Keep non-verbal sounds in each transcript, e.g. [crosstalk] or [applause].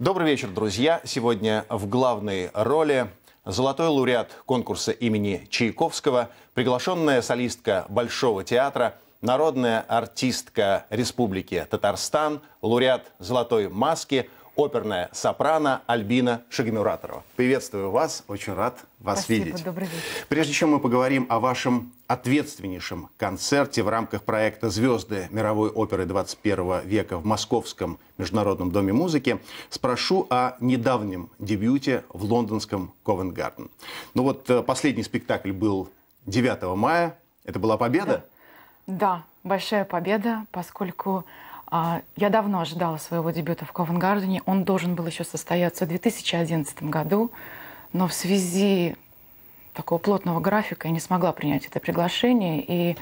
Добрый вечер, друзья. Сегодня в главной роли золотой лауреат конкурса имени Чайковского, приглашенная солистка Большого театра, народная артистка Республики Татарстан, лауреат «Золотой маски», оперная сопрано Альбина Шагамюратова. Приветствую вас, очень рад вас Спасибо, видеть. Добрый вечер. Прежде чем мы поговорим о вашем ответственнейшем концерте в рамках проекта «Звезды мировой оперы 21 века» в Московском международном доме музыки, спрошу о недавнем дебюте в лондонском Ковенгарден. Ну вот э, последний спектакль был 9 мая. Это была победа? Да, да большая победа, поскольку а, я давно ожидала своего дебюта в Ковенгардене. Он должен был еще состояться в 2011 году, но в связи такого плотного графика я не смогла принять это приглашение. И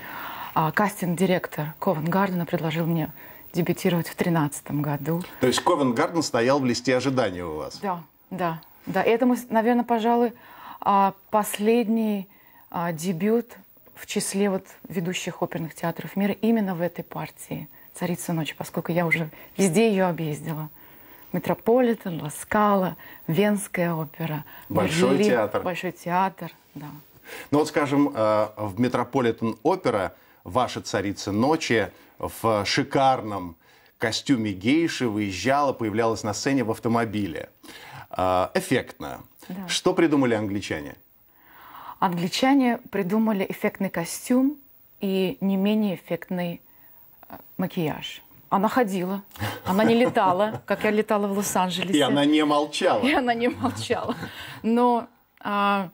а, кастинг-директор Ковенгардена предложил мне дебютировать в 2013 году. То есть Ковенгарден стоял в листе ожидания у вас? Да, да. Да, и это, мы, наверное, пожалуй, а, последний дебют в числе вот ведущих оперных театров мира именно в этой партии – царицу ночи, поскольку я уже везде ее объездила. Метрополитен, Ласкала, Венская опера. Большой Берлин, театр. Большой театр, да. Ну вот, скажем, э, в Метрополитен опера «Ваша царица ночи» в шикарном костюме гейши выезжала, появлялась на сцене в автомобиле. Э, эффектно. Да. Что придумали англичане? Англичане придумали эффектный костюм и не менее эффектный макияж. Она ходила, она не летала, как я летала в Лос-Анджелесе. И она не молчала. И она не молчала. Но а,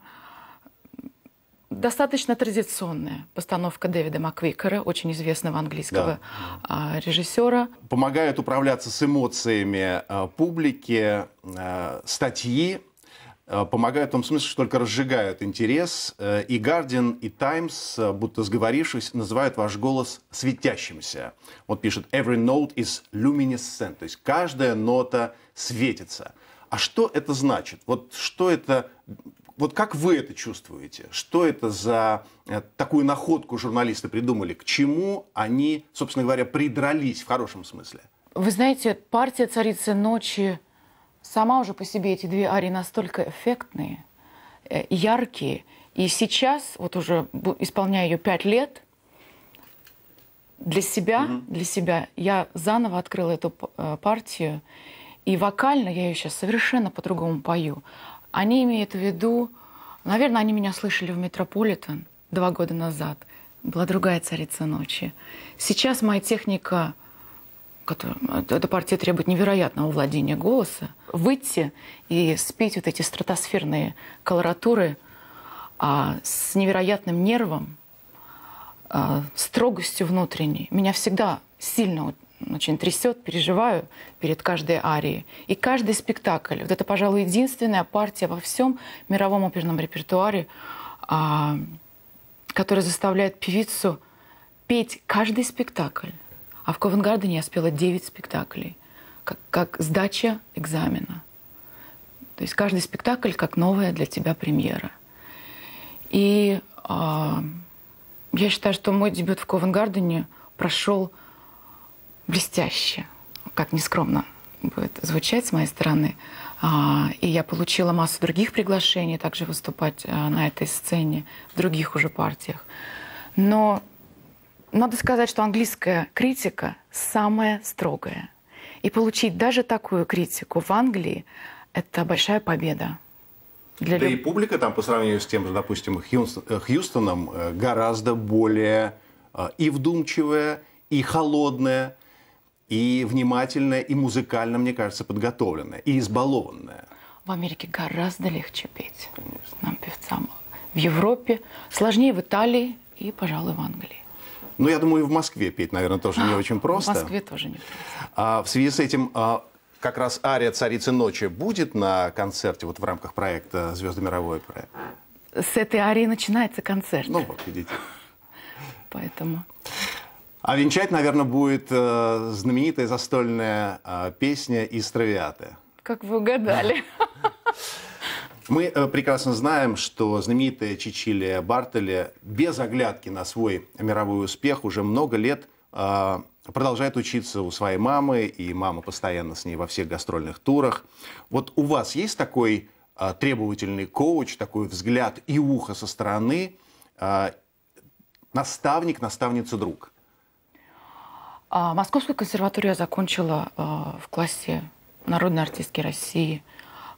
достаточно традиционная постановка Дэвида Маквикера, очень известного английского да. А, режиссера. Помогают управляться с эмоциями а, публики а, статьи Э, помогают в том смысле, что только разжигают интерес. Э, и Guardian, и Times, э, будто сговорившись, называют ваш голос светящимся. Вот пишет «Every note is luminescent», то есть каждая нота светится. А что это значит? Вот что это... Вот как вы это чувствуете? Что это за такую находку журналисты придумали? К чему они, собственно говоря, придрались в хорошем смысле? Вы знаете, партия «Царицы ночи» сама уже по себе эти две арии настолько эффектные, э, яркие. И сейчас, вот уже исполняя ее пять лет, для себя, mm для себя я заново открыла эту э, партию. И вокально я ее сейчас совершенно по-другому пою. Они имеют в виду, наверное, они меня слышали в Метрополитен два года назад. Была другая царица ночи. Сейчас моя техника это, эта партия требует невероятного владения голоса, выйти и спеть вот эти стратосферные колоратуры а, с невероятным нервом, а, строгостью внутренней. Меня всегда сильно очень трясет, переживаю перед каждой арией. И каждый спектакль, вот это, пожалуй, единственная партия во всем мировом оперном репертуаре, а, которая заставляет певицу петь каждый спектакль а в Ковенгардене я спела 9 спектаклей, как, как сдача экзамена. То есть каждый спектакль как новая для тебя премьера. И э, я считаю, что мой дебют в Ковенгардене прошел блестяще, как нескромно будет звучать с моей стороны. А, и я получила массу других приглашений также выступать а, на этой сцене в других уже партиях. Но надо сказать, что английская критика самая строгая. И получить даже такую критику в Англии – это большая победа. Для да люб... и публика там по сравнению с тем же, допустим, э, Хьюстоном э, гораздо более э, и вдумчивая, и холодная, и внимательная, и музыкально, мне кажется, подготовленная, и избалованная. В Америке гораздо легче петь Конечно. нам, певцам. В Европе сложнее в Италии и, пожалуй, в Англии. Ну, я думаю, и в Москве петь, наверное, а, тоже не очень просто. В Москве тоже не просто. А, в связи с этим а, как раз ария «Царицы ночи» будет на концерте вот в рамках проекта «Звезды мировой проект»? С этой арии начинается концерт. Ну вот, видите. Поэтому... А венчать, наверное, будет э, знаменитая застольная э, песня из «Травиаты». Как вы угадали. Да. [laughs] Мы э, прекрасно знаем, что знаменитая Чичилия Бартоле без оглядки на свой мировой успех уже много лет а, продолжает учиться у своей мамы, и мама постоянно с ней во всех гастрольных турах. Вот у вас есть такой а, требовательный коуч, такой взгляд и ухо со стороны, а, наставник, наставница, друг? Московскую консерваторию я закончила в классе народной артистки России –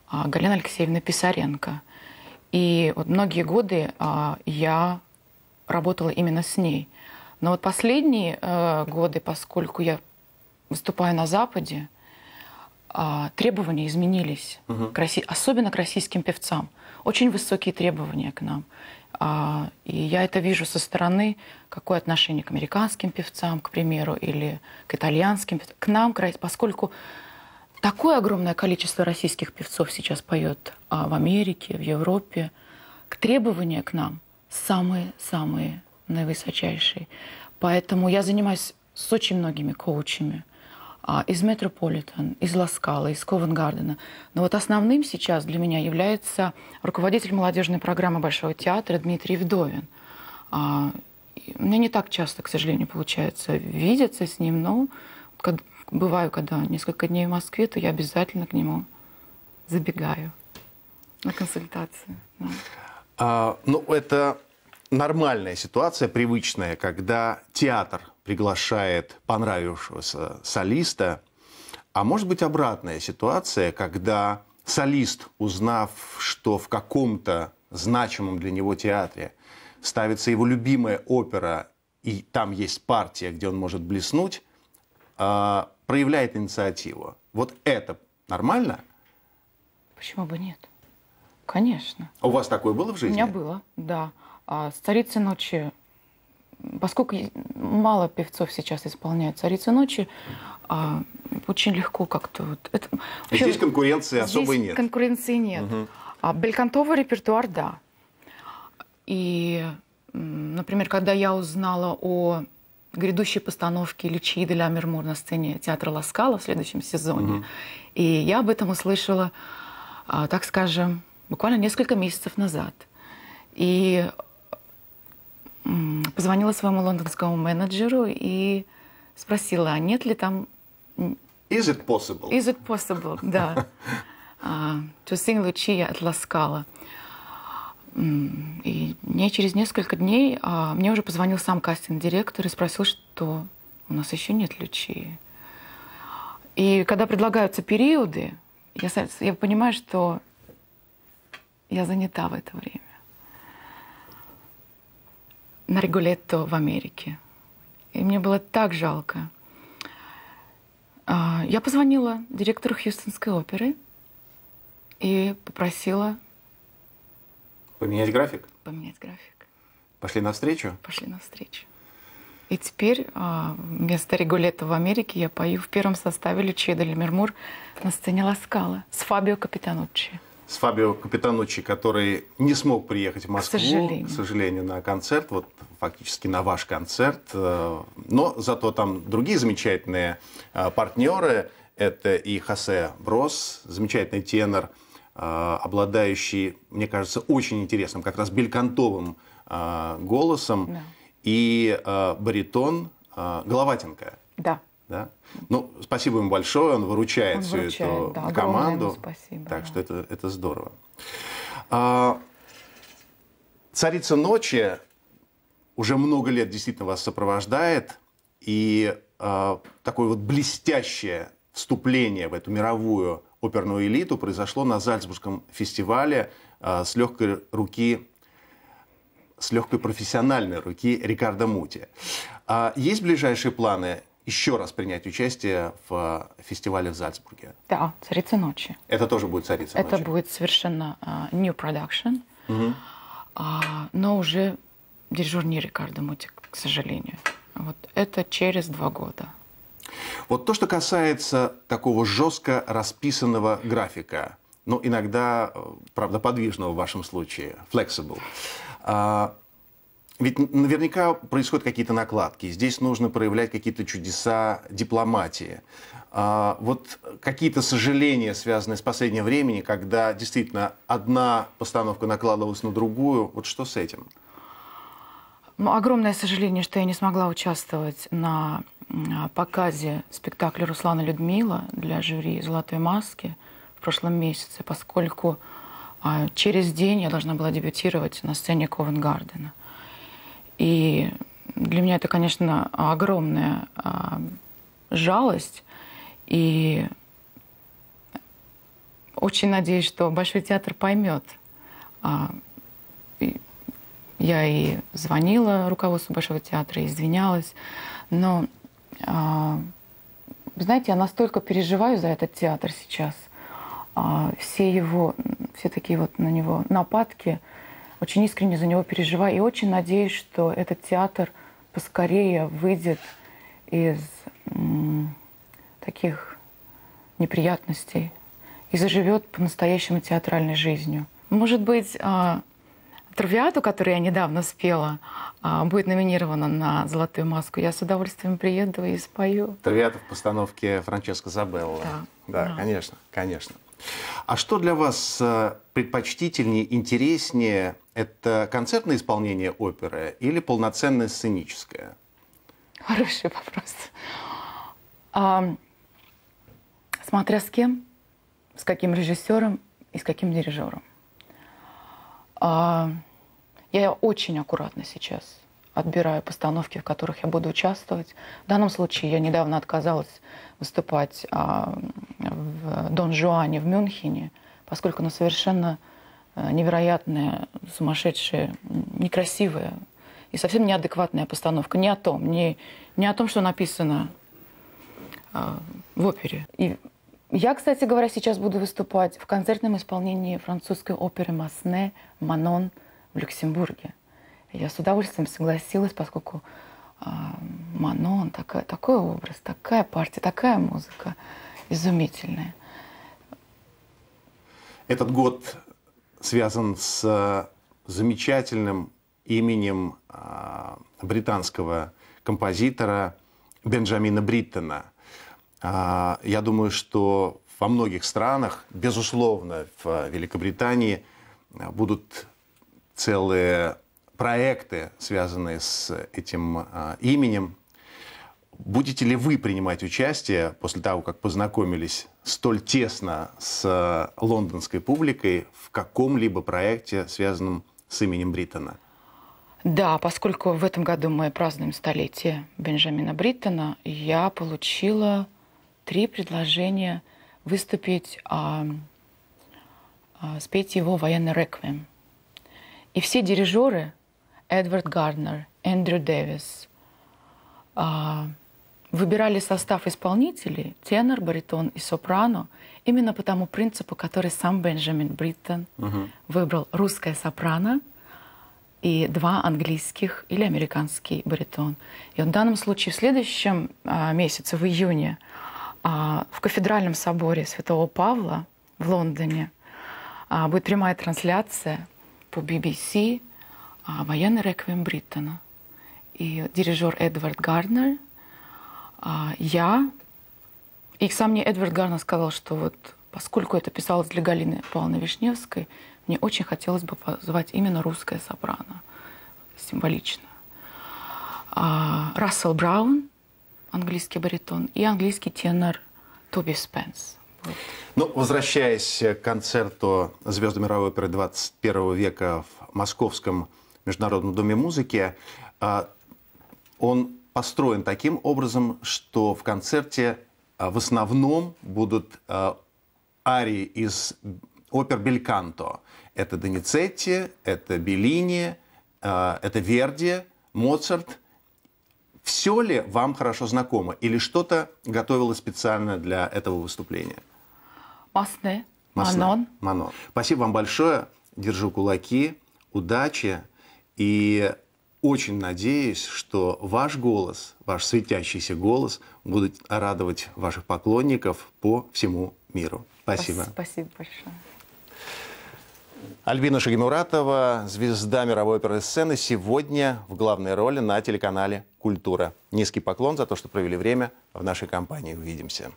а, Галина Алексеевна Писаренко. И вот многие годы а, я работала именно с ней. Но вот последние э, годы, поскольку я выступаю на Западе, а, требования изменились, угу. к России, особенно к российским певцам. Очень высокие требования к нам. И я это вижу со стороны, какое отношение к американским певцам, к примеру, или к итальянским, к нам, поскольку Такое огромное количество российских певцов сейчас поет а в Америке, в Европе. К требования к нам самые-самые наивысочайшие. Поэтому я занимаюсь с очень многими коучами а, из Метрополитен, из Ласкала, из Ковенгардена. Но вот основным сейчас для меня является руководитель молодежной программы Большого театра Дмитрий Вдовин. А, мне не так часто, к сожалению, получается видеться с ним, но бываю, когда несколько дней в Москве, то я обязательно к нему забегаю на консультацию. Да. А, ну, это нормальная ситуация, привычная, когда театр приглашает понравившегося солиста, а может быть обратная ситуация, когда солист, узнав, что в каком-то значимом для него театре ставится его любимая опера, и там есть партия, где он может блеснуть, а, проявляет инициативу. Вот это нормально? Почему бы нет? Конечно. А у вас такое было в жизни? У меня было, да. А «Царицы ночи», поскольку мало певцов сейчас исполняют «Царицы ночи», а, очень легко как-то... Вот это... Вообще, здесь конкуренции здесь особой нет. конкуренции нет. Угу. А Белькантовый репертуар, да. И, например, когда я узнала о грядущей постановки Лючи и Деля Мермур на сцене театра Ласкала в следующем сезоне. Угу. И я об этом услышала, а, так скажем, буквально несколько месяцев назад. И позвонила своему лондонскому менеджеру и спросила, а нет ли там... Is it possible? Is it possible, да. Uh, [laughs] to sing Lucia at La Scala. И не через несколько дней а, мне уже позвонил сам кастинг-директор и спросил, что у нас еще нет Лючи. И когда предлагаются периоды, я, я понимаю, что я занята в это время. На Регулетто в Америке. И мне было так жалко. А, я позвонила директору Хьюстонской оперы и попросила Поменять график? Поменять график. Пошли навстречу? Пошли навстречу. И теперь а, вместо Регулета в Америке я пою в первом составе Лючия дель Мермур на сцене Ласкала с Фабио Капитануччи. С Фабио Капитануччи, который не смог приехать в Москву, к сожалению, к сожалению на концерт, вот фактически на ваш концерт. Э, но зато там другие замечательные а, партнеры. Это и Хосе Брос, замечательный тенор, Э, обладающий, мне кажется, очень интересным, как раз белькантовым э, голосом, да. и э, баритон Головатенко. Да. Да? Ну, спасибо ему большое, он выручает он всю выручает, эту да, команду. спасибо. Так да. что это, это здорово. А, Царица ночи уже много лет действительно вас сопровождает, и а, такое вот блестящее вступление в эту мировую оперную элиту произошло на Зальцбургском фестивале а, с легкой руки с легкой профессиональной руки Рикардо Мути. А, есть ближайшие планы еще раз принять участие в фестивале в Зальцбурге? Да, «Царица ночи». Это тоже будет «Царица ночи»? Это будет совершенно uh, new production, угу. uh, но уже дежурный Рикардо Мути, к сожалению. Вот это через два года. Вот то, что касается такого жестко расписанного графика, ну, иногда, э, правда, подвижного в вашем случае, flexible. А, ведь наверняка происходят какие-то накладки. Здесь нужно проявлять какие-то чудеса дипломатии. А, вот какие-то сожаления, связанные с последним временем, когда действительно одна постановка накладывалась на другую, вот что с этим? Ну, огромное сожаление, что я не смогла участвовать на а, показе спектакля Руслана Людмила для жюри «Золотой маски» в прошлом месяце, поскольку а, через день я должна была дебютировать на сцене Ковенгардена. И для меня это, конечно, огромная а, жалость. И очень надеюсь, что Большой театр поймет я и звонила руководству Большого театра, и извинялась. Но, а, знаете, я настолько переживаю за этот театр сейчас. А, все его, все такие вот на него нападки, очень искренне за него переживаю. И очень надеюсь, что этот театр поскорее выйдет из м, таких неприятностей и заживет по-настоящему театральной жизнью. Может быть, а, Травиату, которую я недавно спела, а, будет номинирована на «Золотую маску». Я с удовольствием приеду и спою. Травиата в постановке Франческо Забелла. Да, да, да. конечно, конечно. А что для вас э, предпочтительнее, интереснее? Это концертное исполнение оперы или полноценное сценическое? Хороший вопрос. А, смотря с кем, с каким режиссером и с каким дирижером. А, я очень аккуратно сейчас отбираю постановки, в которых я буду участвовать. В данном случае я недавно отказалась выступать а, в Дон Жуане в Мюнхене, поскольку она совершенно э, невероятная, сумасшедшая, некрасивая и совсем неадекватная постановка. Не о том, не, не о том, что написано э, в опере. И я, кстати говоря, сейчас буду выступать в концертном исполнении французской оперы Масне «Манон» в Люксембурге. Я с удовольствием согласилась, поскольку э, Манон такой образ, такая партия, такая музыка изумительная. Этот год связан с а, замечательным именем а, британского композитора Бенджамина Бриттона – а, я думаю, что во многих странах, безусловно, в э, Великобритании э, будут целые проекты, связанные с этим э, именем. Будете ли вы принимать участие после того, как познакомились столь тесно с лондонской публикой в каком-либо проекте, связанном с именем Бриттона? Да, поскольку в этом году мы празднуем столетие Бенджамина Бриттона, я получила три предложения выступить, а, а, спеть его военный реквием. И все дирижеры – Эдвард Гарднер, Эндрю Дэвис а, – выбирали состав исполнителей – тенор, баритон и сопрано – именно по тому принципу, который сам Бенджамин Бриттон угу. выбрал – русская сопрано – и два английских или американский баритон. И в данном случае в следующем а, месяце, в июне, а, в кафедральном соборе Святого Павла в Лондоне а, будет прямая трансляция по BBC а, «Военный реквием Бриттона». И дирижер Эдвард Гарнер, я... И сам мне Эдвард Гарнер сказал, что вот поскольку это писалось для Галины Павловны Вишневской, мне очень хотелось бы позвать именно русское сопрано, символично. Рассел Браун – английский баритон и английский тенор Тоби Спенс. Вот. Ну, возвращаясь к концерту «Звезды мировой оперы 21 века» в Московском Международном доме музыки, а, он построен таким образом, что в концерте а, в основном будут а, арии из опер Бельканто. Это Доницетти, это Беллини, это Верди, Моцарт – все ли вам хорошо знакомо или что-то готовила специально для этого выступления? Масне. Масне. Манон. Манон. Спасибо вам большое. Держу кулаки. Удачи. И очень надеюсь, что ваш голос, ваш светящийся голос будут радовать ваших поклонников по всему миру. Спасибо. Спасибо большое. Альбина Шагимуратова, звезда мировой оперной сцены, сегодня в главной роли на телеканале «Культура». Низкий поклон за то, что провели время в нашей компании. Увидимся.